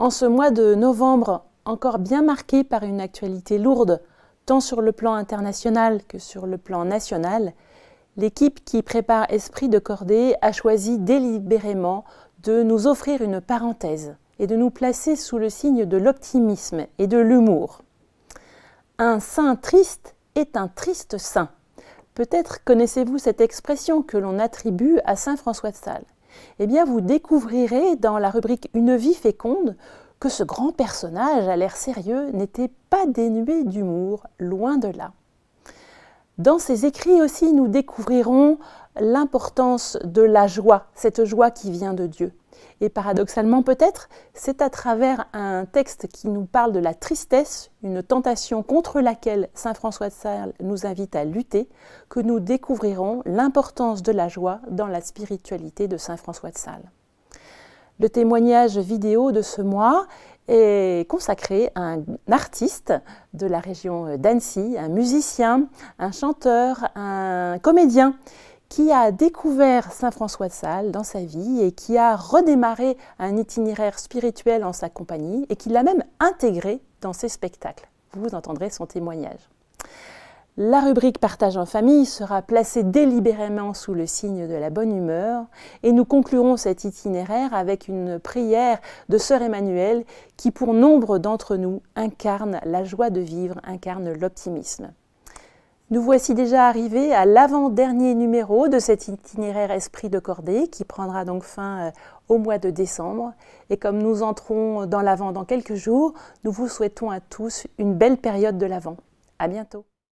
En ce mois de novembre, encore bien marqué par une actualité lourde, tant sur le plan international que sur le plan national, l'équipe qui prépare Esprit de Cordée a choisi délibérément de nous offrir une parenthèse et de nous placer sous le signe de l'optimisme et de l'humour. Un saint triste est un triste saint. Peut-être connaissez-vous cette expression que l'on attribue à saint François de Sales eh bien vous découvrirez dans la rubrique Une vie féconde que ce grand personnage à l'air sérieux n'était pas dénué d'humour, loin de là. Dans ses écrits aussi, nous découvrirons l'importance de la joie, cette joie qui vient de Dieu. Et paradoxalement peut-être, c'est à travers un texte qui nous parle de la tristesse, une tentation contre laquelle Saint François de Sales nous invite à lutter, que nous découvrirons l'importance de la joie dans la spiritualité de Saint François de Sales. Le témoignage vidéo de ce mois est consacré à un artiste de la région d'Annecy, un musicien, un chanteur, un comédien qui a découvert Saint François de Sales dans sa vie et qui a redémarré un itinéraire spirituel en sa compagnie et qui l'a même intégré dans ses spectacles. Vous entendrez son témoignage. La rubrique Partage en famille sera placée délibérément sous le signe de la bonne humeur et nous conclurons cet itinéraire avec une prière de Sœur Emmanuelle qui pour nombre d'entre nous incarne la joie de vivre, incarne l'optimisme. Nous voici déjà arrivés à l'avant-dernier numéro de cet itinéraire Esprit de Cordée qui prendra donc fin euh, au mois de décembre. Et comme nous entrons dans l'avant dans quelques jours, nous vous souhaitons à tous une belle période de l'Avent. À bientôt.